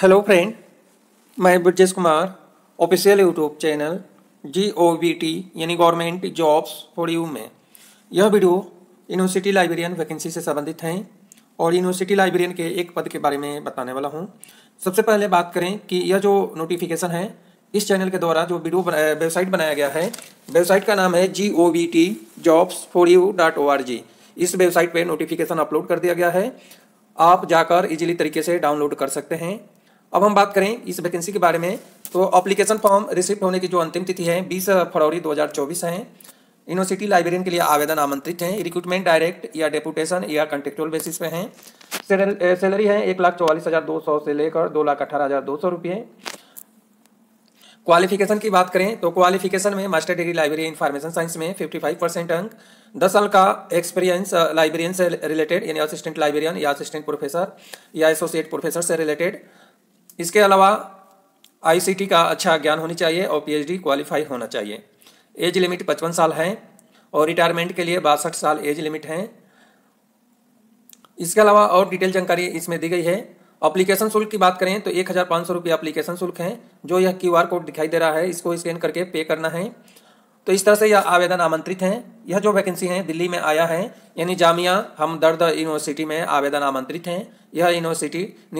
hello friend मैं Brajesh Kumar official YouTube channel G O V T यानी government jobs for you में यह video university librarian vacancy से संबंधित हैं और यूनिवर्सिटी लाइब्रेरियन के एक पद के बारे में बताने वाला हूं सबसे पहले बात करें कि यह जो नोटिफिकेशन है इस चैनल के द्वारा जो वीडियो वेबसाइट बनाया गया है वेबसाइट का नाम है G O V T jobs for you dot O R G इस वेबसाइट पर नोटिफिकेशन अपलोड कर दिया गया है आप जाकर इजीली तरीके से डाउनलोड कर सकते हैं अब हम बात करें इस वैकेंसी के बारे में तो अप्लीकेशन फॉर्म रिसिप्ट होने की जो अंतिम तिथि है बीस फरवरी 2024 है यूनिवर्सिटी लाइब्रेरियन के लिए आवेदन आमंत्रित हैं रिक्रूटमेंट डायरेक्ट या डेपुटेशन या कंट्रेक्चुअल बेसिस पे हैं सैलरी है एक लाख चौवालीस हज़ार दो सौ से लेकर दो लाख अठारह हज़ार दो सौ रुपये क्वालिफिकेशन की बात करें तो क्वालिफिकेशन में master degree library information science में फाइव परसेंट अंक दस साल का एक्सपीरियंस लाइब्रेरियन से रिलेटेड यानी असिस्टेंट लाइब्रेरियन या असिस्टेंट प्रोफेसर या एसोसिएट प्रोफेसर से रिलेटेड इसके अलावा आईसीटी का अच्छा ज्ञान होनी चाहिए और पीएचडी क्वालिफाई होना चाहिए एज लिमिट पचपन साल है और रिटायरमेंट के लिए बासठ साल एज लिमिट है इसके अलावा और डिटेल जानकारी इसमें दी गई है अप्लीकेशन शुल्क की बात करें तो एक हज़ार पाँच सौ रुपये अप्लीकेशन शुल्क है जो यह क्यू आर कोड दिखाई दे रहा है इसको स्कैन करके पे करना है तो इस तरह से यह आवेदन आमंत्रित हैं यह जो वैकेंसी है दिल्ली में आया है यानी जामिया हमदर्द यूनिवर्सिटी में आवेदन आमंत्रित हैं यह यूनिवर्सिटी